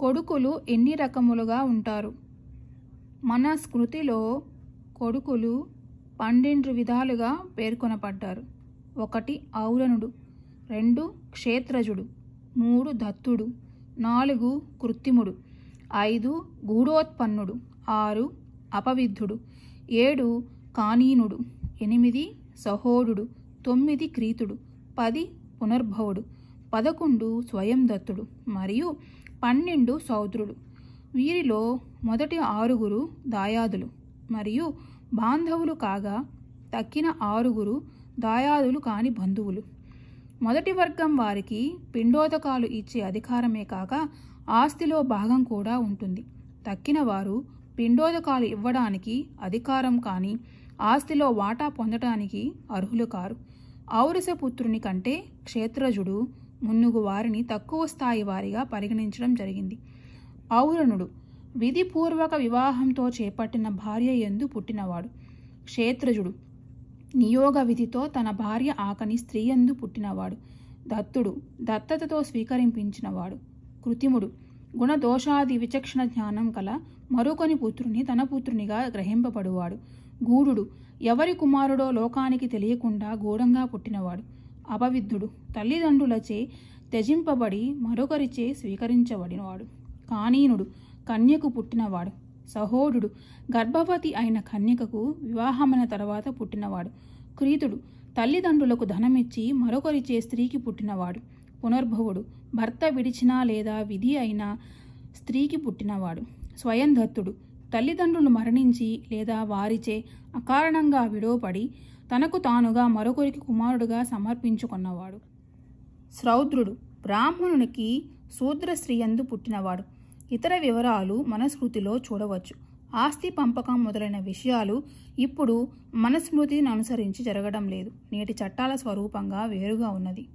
కొడుకులు ఎన్ని రకములుగా ఉంటారు మన స్మృతిలో కొడుకులు పన్నెండు విధాలుగా పేర్కొనబడ్డారు ఒకటి ఔరణుడు రెండు క్షేత్రజుడు మూడు దత్తుడు నాలుగు కృత్రిముడు ఐదు గూఢోత్పన్నుడు ఆరు అపవిద్ధుడు ఏడు కానీనుడు ఎనిమిది సహోడు తొమ్మిది క్రీతుడు పది పునర్భవుడు పదకొండు స్వయందత్తుడు మరియు పన్నెండు సౌద్రుడు వీరిలో మొదటి ఆరుగురు దాయాదులు మరియు బాంధవులు కాగా తక్కిన ఆరుగురు దాయాదులు కాని బంధువులు మొదటి వర్గం వారికి పిండోదకాలు ఇచ్చే అధికారమే కాక ఆస్తిలో భాగం కూడా ఉంటుంది తక్కిన వారు పిండోదకాలు ఇవ్వడానికి అధికారం కానీ ఆస్తిలో వాటా పొందటానికి అర్హులు కారు ఔరసపుత్రుని కంటే క్షేత్రజుడు మున్నుగు వారిని తక్కువ స్థాయి వారిగా పరిగణించడం జరిగింది ఔరణుడు విధిపూర్వక వివాహంతో చేపట్టిన భార్య ఎందు పుట్టినవాడు క్షేత్రజుడు నియోగ విధితో తన భార్య ఆకని స్త్రీ ఎందు పుట్టినవాడు దత్తుడు దత్తతతో స్వీకరింపించినవాడు కృతిముడు గుణదోషాది విచక్షణ జ్ఞానం కల మరొకని పుత్రుని తన పుత్రునిగా గ్రహింపబడువాడు గూఢుడు ఎవరి కుమారుడో లోకానికి తెలియకుండా గూఢంగా పుట్టినవాడు అపవిద్ధుడు తల్లిదండ్రులచే త్యజింపబడి మరొకరిచే స్వీకరించబడినవాడు కానీనుడు కన్యకు పుట్టినవాడు సహోరుడు గర్భవతి అయిన కన్యకకు వివాహమైన తర్వాత పుట్టినవాడు క్రీతుడు తల్లిదండ్రులకు ధనమిచ్చి మరొకరిచే స్త్రీకి పుట్టినవాడు పునర్భవుడు భర్త విడిచినా లేదా విధి అయిన స్త్రీకి పుట్టినవాడు స్వయంధత్తుడు తల్లిదండ్రులు మరణించి లేదా వారిచే అకారణంగా విడవపడి తనకు తానుగా మరొకరికి కుమారుడుగా సమర్పించుకున్నవాడు శ్రౌద్రుడు బ్రాహ్మణునికి శూద్ర స్త్రీయందు పుట్టినవాడు ఇతర వివరాలు మనస్మృతిలో చూడవచ్చు ఆస్తి పంపకం మొదలైన విషయాలు ఇప్పుడు మనస్మృతిని అనుసరించి జరగడం లేదు నేటి చట్టాల స్వరూపంగా వేరుగా ఉన్నది